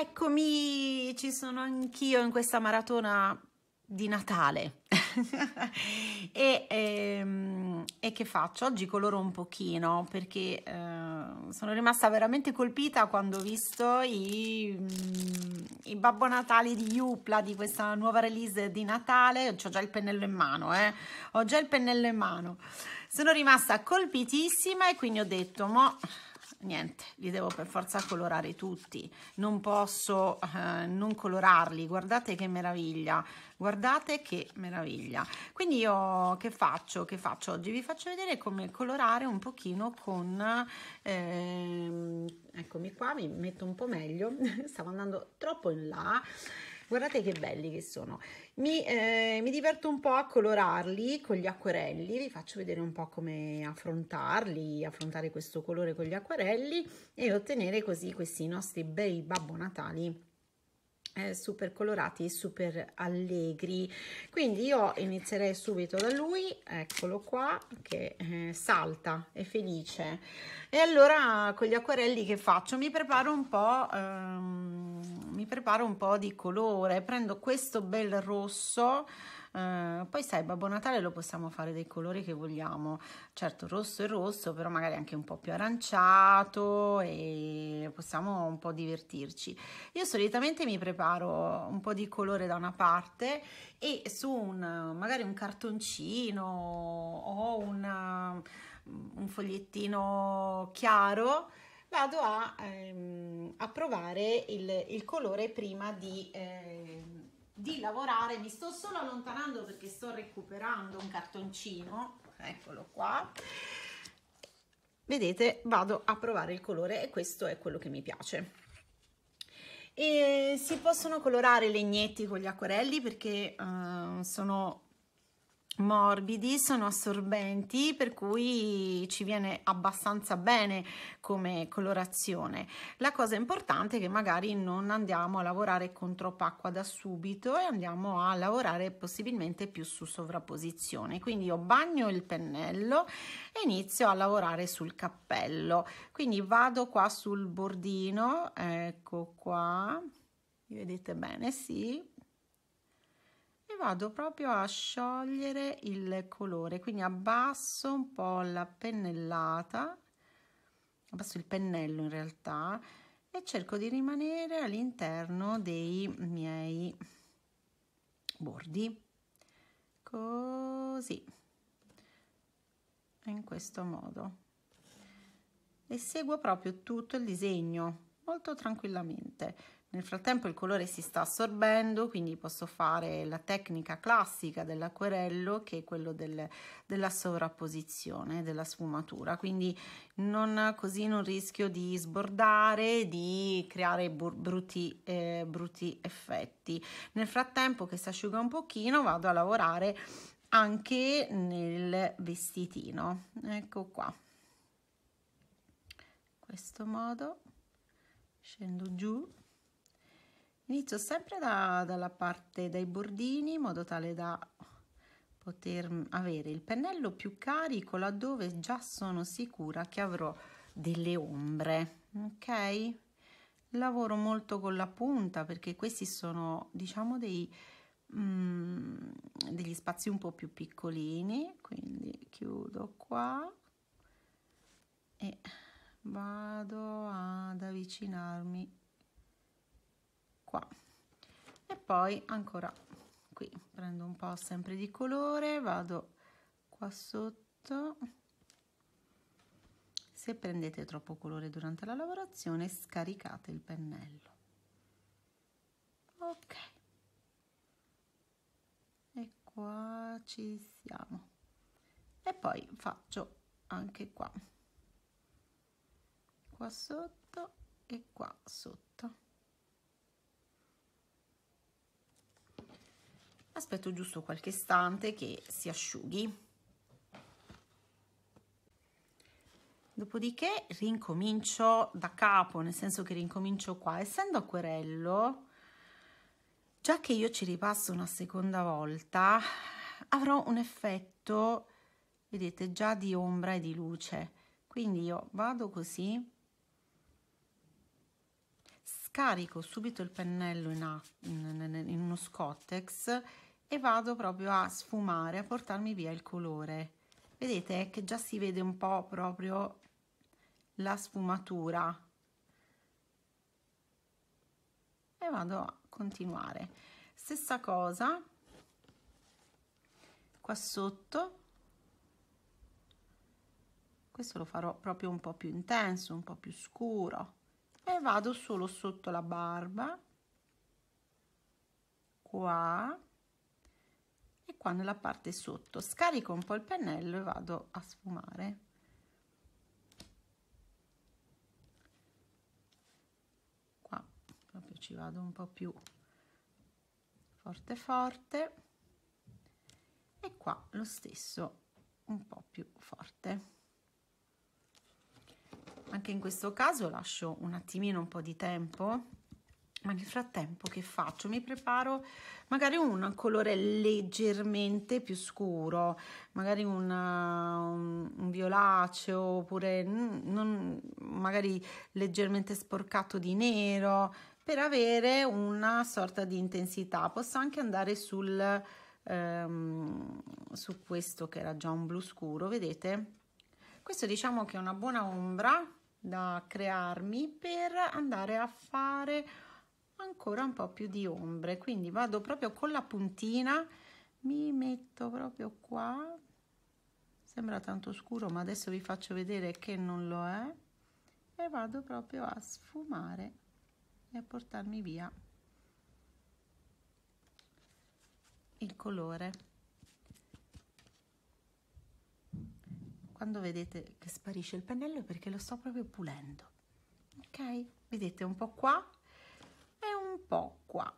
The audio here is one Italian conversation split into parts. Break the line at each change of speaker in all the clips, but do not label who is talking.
Eccomi, ci sono anch'io in questa maratona di Natale. e, e, ehm, e, che faccio? Oggi coloro un pochino perché eh, sono rimasta veramente colpita quando ho visto i, mm, i, Babbo Natale di Yupla, di questa nuova release di Natale. ho già il pennello in mano, eh? Ho già il pennello in mano. Sono rimasta colpitissima e quindi ho detto, mo' niente, li devo per forza colorare tutti, non posso eh, non colorarli, guardate che meraviglia, guardate che meraviglia. Quindi io che faccio, che faccio oggi? Vi faccio vedere come colorare un pochino con, eh, eccomi qua, mi metto un po' meglio, stavo andando troppo in là, guardate che belli che sono mi, eh, mi diverto un po' a colorarli con gli acquerelli vi faccio vedere un po' come affrontarli affrontare questo colore con gli acquerelli e ottenere così questi nostri bei babbo natali eh, super colorati super allegri quindi io inizierei subito da lui eccolo qua che eh, salta è felice e allora con gli acquerelli che faccio mi preparo un po ehm, mi preparo un po di colore prendo questo bel rosso eh, poi sai, Babbo Natale lo possiamo fare dei colori che vogliamo, certo rosso e rosso, però magari anche un po' più aranciato e possiamo un po' divertirci. Io solitamente mi preparo un po' di colore da una parte e su un, magari un cartoncino o una, mm, un fogliettino chiaro vado a, ehm, a provare il, il, colore prima di, ehm, di lavorare, mi sto solo allontanando perché sto recuperando un cartoncino, eccolo qua. Vedete, vado a provare il colore e questo è quello che mi piace. E si possono colorare i legnetti con gli acquarelli perché uh, sono morbidi, sono assorbenti per cui ci viene abbastanza bene come colorazione. La cosa importante è che magari non andiamo a lavorare con troppa acqua da subito e andiamo a lavorare possibilmente più su sovrapposizione. Quindi io bagno il pennello e inizio a lavorare sul cappello. Quindi vado qua sul bordino, ecco qua, vedete bene, sì, vado proprio a sciogliere il colore quindi abbasso un po' la pennellata abbasso il pennello in realtà e cerco di rimanere all'interno dei miei bordi così in questo modo e seguo proprio tutto il disegno molto tranquillamente nel frattempo il colore si sta assorbendo, quindi posso fare la tecnica classica dell'acquerello che è quello del, della sovrapposizione, della sfumatura, quindi non, così non rischio di sbordare, di creare brutti, eh, brutti effetti. Nel frattempo che si asciuga un pochino vado a lavorare anche nel vestitino, ecco qua, in questo modo, scendo giù Inizio sempre da, dalla parte dai bordini in modo tale da poter avere il pennello più carico laddove già sono sicura che avrò delle ombre. Ok? Lavoro molto con la punta perché questi sono diciamo dei mm, degli spazi un po' più piccolini, quindi chiudo qua e vado ad avvicinarmi qua e poi ancora qui prendo un po' sempre di colore vado qua sotto se prendete troppo colore durante la lavorazione scaricate il pennello ok e qua ci siamo e poi faccio anche qua qua sotto e qua sotto aspetto giusto qualche istante che si asciughi dopodiché rincomincio da capo nel senso che rincomincio qua essendo acquerello già che io ci ripasso una seconda volta avrò un effetto vedete già di ombra e di luce quindi io vado così scarico subito il pennello in, in, in uno scottex e vado proprio a sfumare, a portarmi via il colore. Vedete che già si vede un po' proprio la sfumatura. E vado a continuare. Stessa cosa qua sotto. Questo lo farò proprio un po' più intenso, un po' più scuro. E vado solo sotto la barba. Qua qua nella parte sotto scarico un po' il pennello e vado a sfumare qua proprio ci vado un po' più forte forte e qua lo stesso un po' più forte anche in questo caso lascio un attimino un po' di tempo ma nel frattempo che faccio? Mi preparo magari un colore leggermente più scuro, magari una, un, un, violaceo oppure non, magari leggermente sporcato di nero per avere una sorta di intensità. Posso anche andare sul, ehm, su questo che era già un blu scuro, vedete? Questo diciamo che è una buona ombra da crearmi per andare a fare ancora un po' più di ombre. Quindi vado proprio con la puntina, mi metto proprio qua. Sembra tanto scuro, ma adesso vi faccio vedere che non lo è. E vado proprio a sfumare e a portarmi via il colore. Quando vedete che sparisce il pennello è perché lo sto proprio pulendo. Ok? Vedete un po' qua un po' qua.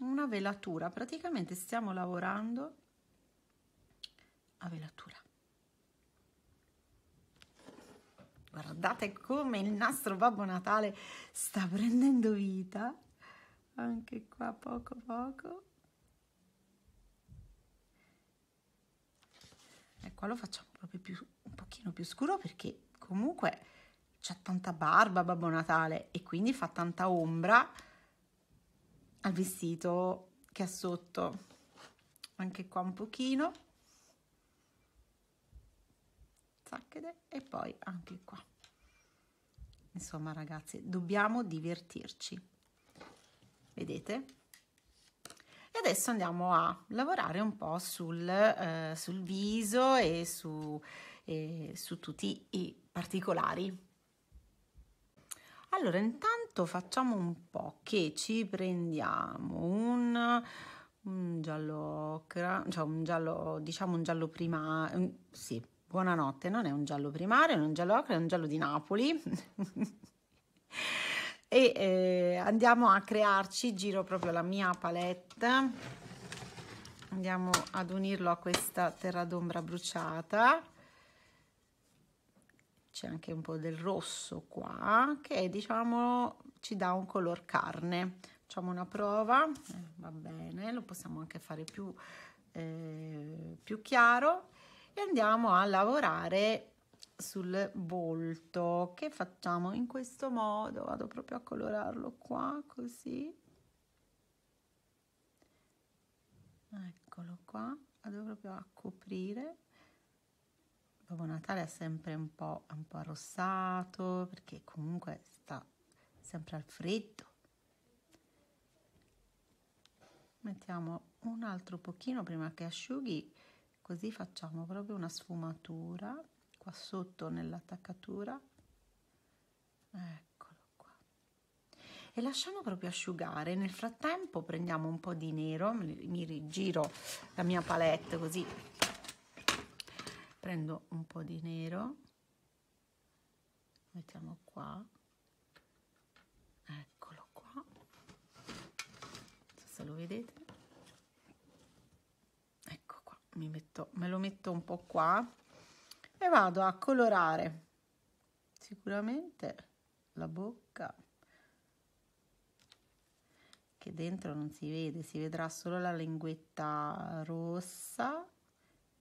Una velatura, praticamente stiamo lavorando a velatura. Guardate come il nastro Babbo Natale sta prendendo vita, anche qua poco poco. E ecco, qua lo facciamo proprio più, un pochino più scuro perché comunque c'è tanta barba Babbo Natale e quindi fa tanta ombra al vestito che ha sotto. Anche qua un pochino. Zacchede e poi anche qua. Insomma ragazzi, dobbiamo divertirci. Vedete? E adesso andiamo a lavorare un po' sul, eh, sul viso e su, eh, su tutti i particolari allora, intanto facciamo un po' che ci prendiamo un, un giallo ocra, cioè un giallo, diciamo un giallo primario, sì, buonanotte, non è un giallo primario, è un giallo ocra, è un giallo di Napoli. e eh, andiamo a crearci, giro proprio la mia palette, andiamo ad unirlo a questa terra d'ombra bruciata c'è anche un po' del rosso qua che diciamo ci dà un color carne facciamo una prova eh, va bene lo possiamo anche fare più, eh, più chiaro e andiamo a lavorare sul volto che facciamo in questo modo vado proprio a colorarlo qua così eccolo qua vado proprio a coprire Babbo Natale è sempre un po', un po arrossato perché comunque sta sempre al freddo. Mettiamo un altro pochino prima che asciughi, così facciamo proprio una sfumatura qua sotto nell'attaccatura. Eccolo qua. E lasciamo proprio asciugare. Nel frattempo prendiamo un po' di nero, mi rigiro la mia palette così prendo un po' di nero mettiamo qua eccolo qua non so se lo vedete ecco qua Mi metto, me lo metto un po' qua e vado a colorare sicuramente la bocca che dentro non si vede si vedrà solo la linguetta rossa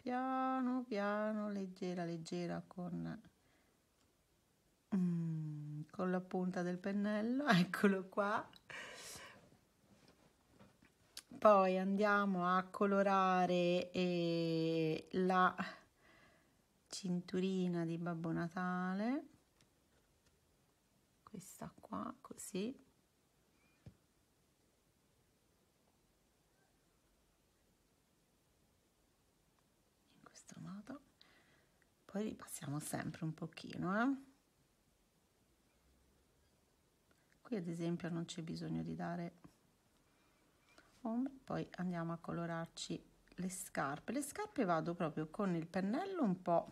piano piano, leggera, leggera con, mm, con la punta del pennello, eccolo qua. Poi andiamo a colorare eh, la cinturina di Babbo Natale, questa qua, così. poi ripassiamo sempre un pochino eh? qui ad esempio non c'è bisogno di dare ombra poi andiamo a colorarci le scarpe le scarpe vado proprio con il pennello un po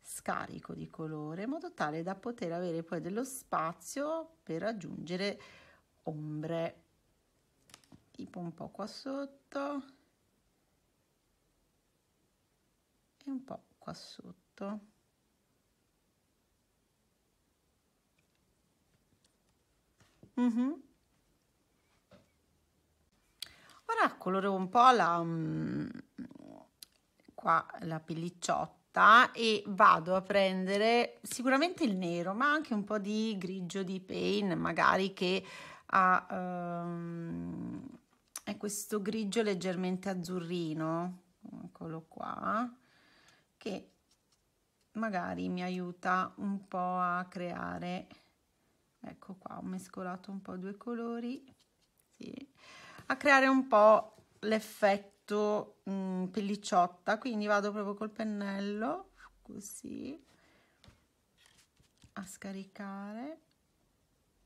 scarico di colore in modo tale da poter avere poi dello spazio per aggiungere ombre tipo un po qua sotto e un po' qua sotto sotto mm -hmm. ora coloro un po' la mm, qua la pellicciotta e vado a prendere sicuramente il nero ma anche un po' di grigio di pain magari che ha um, è questo grigio leggermente azzurrino eccolo qua che magari mi aiuta un po' a creare, ecco qua ho mescolato un po' due colori, sì, a creare un po' l'effetto mm, pellicciotta, quindi vado proprio col pennello, così, a scaricare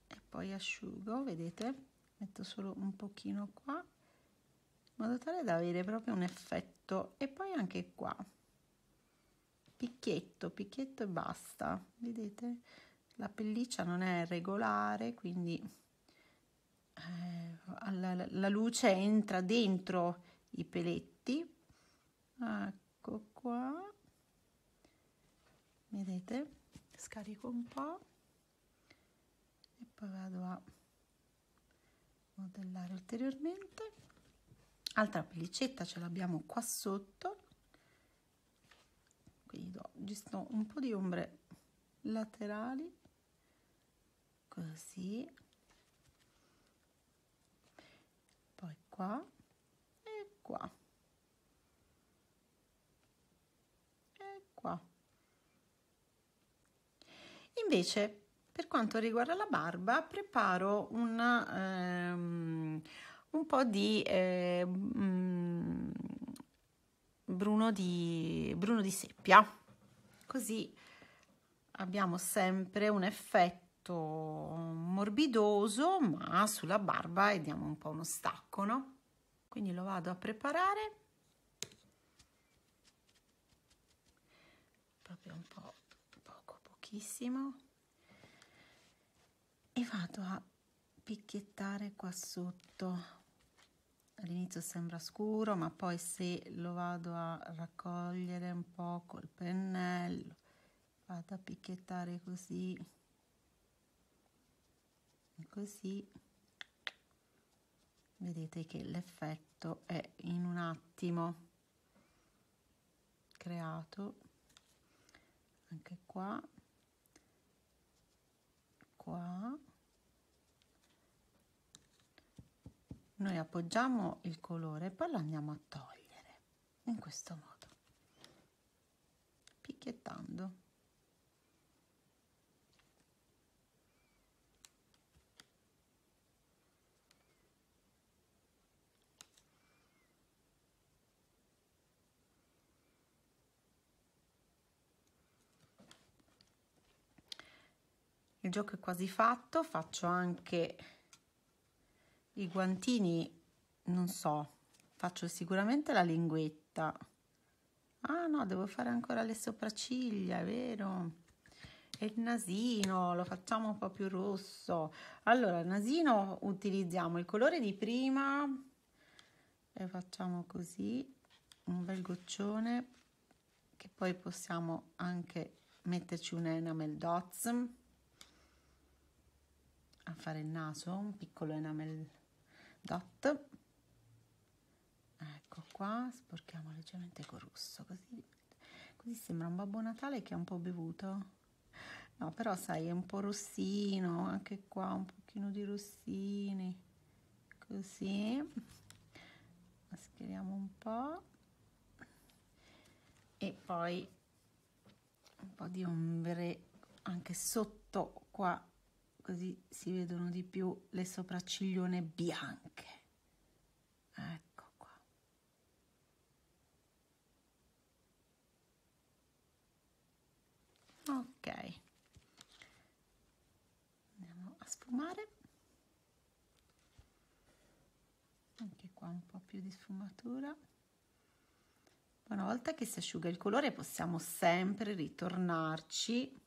e poi asciugo, vedete? Metto solo un pochino qua, in modo tale da avere proprio un effetto e poi anche qua picchietto picchietto e basta vedete la pelliccia non è regolare quindi eh, alla, la luce entra dentro i peletti ecco qua vedete scarico un po e poi vado a modellare ulteriormente altra pellicetta ce l'abbiamo qua sotto quindi do giusto un po' di ombre laterali così poi qua e qua e qua invece per quanto riguarda la barba preparo una, ehm, un po' di eh, mm, bruno di bruno di seppia così abbiamo sempre un effetto morbidoso ma sulla barba e diamo un po' uno stacco no? quindi lo vado a preparare proprio un po' poco pochissimo e vado a picchiettare qua sotto all'inizio sembra scuro ma poi se lo vado a raccogliere un po' col pennello vado a picchiettare così così vedete che l'effetto è in un attimo creato anche qua qua noi appoggiamo il colore e poi lo andiamo a togliere in questo modo picchiettando Il gioco è quasi fatto, faccio anche i guantini non so faccio sicuramente la linguetta ah no devo fare ancora le sopracciglia è vero e il nasino lo facciamo un po' più rosso allora il nasino utilizziamo il colore di prima e facciamo così un bel goccione che poi possiamo anche metterci un enamel dots a fare il naso un piccolo enamel dot ecco qua sporchiamo leggermente con rosso così, così sembra un babbo natale che è un po' bevuto no però sai è un po' rossino anche qua un pochino di rossini così mascheriamo un po' e poi un po' di ombre anche sotto qua così si vedono di più le sopracciglione bianche sfumatura una volta che si asciuga il colore possiamo sempre ritornarci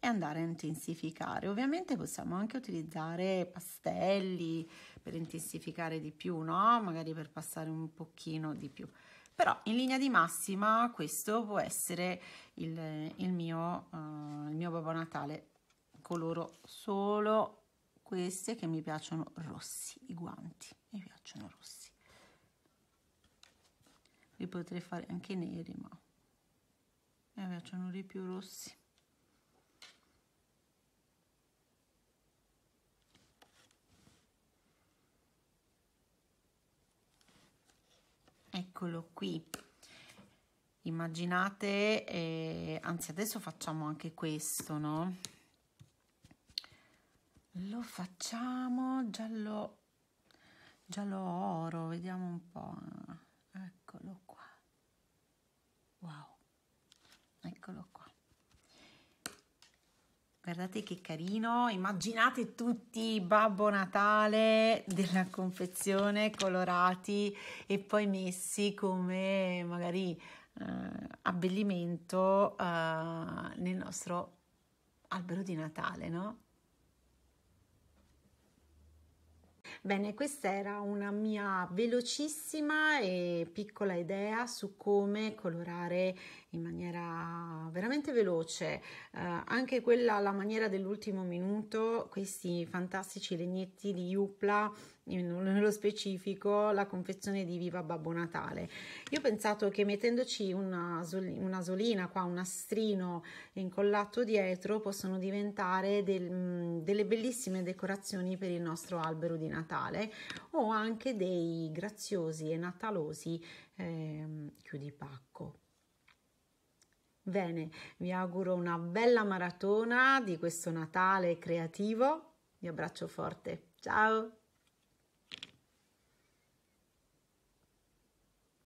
e andare a intensificare ovviamente possiamo anche utilizzare pastelli per intensificare di più no magari per passare un pochino di più però in linea di massima questo può essere il, il mio uh, il mio babbo natale coloro solo queste che mi piacciono rossi i guanti mi piacciono rossi li potrei fare anche neri ma mi piacciono di più rossi eccolo qui immaginate eh, anzi adesso facciamo anche questo no lo facciamo giallo giallo oro, vediamo un po'. Eh. Eccolo qua. Wow. Eccolo qua. Guardate che carino, immaginate tutti Babbo Natale della confezione colorati e poi messi come magari eh, abbellimento eh, nel nostro albero di Natale, no? Bene, questa era una mia velocissima e piccola idea su come colorare in maniera veramente veloce, eh, anche quella alla maniera dell'ultimo minuto, questi fantastici legnetti di Jupla, nello specifico la confezione di Viva Babbo Natale. Io ho pensato che mettendoci una, una solina qua, un nastrino incollato dietro, possono diventare del, mm, delle bellissime decorazioni per il nostro albero di Natale o anche dei graziosi e natalosi eh, pacco Bene, vi auguro una bella maratona di questo Natale creativo. Vi abbraccio forte. Ciao!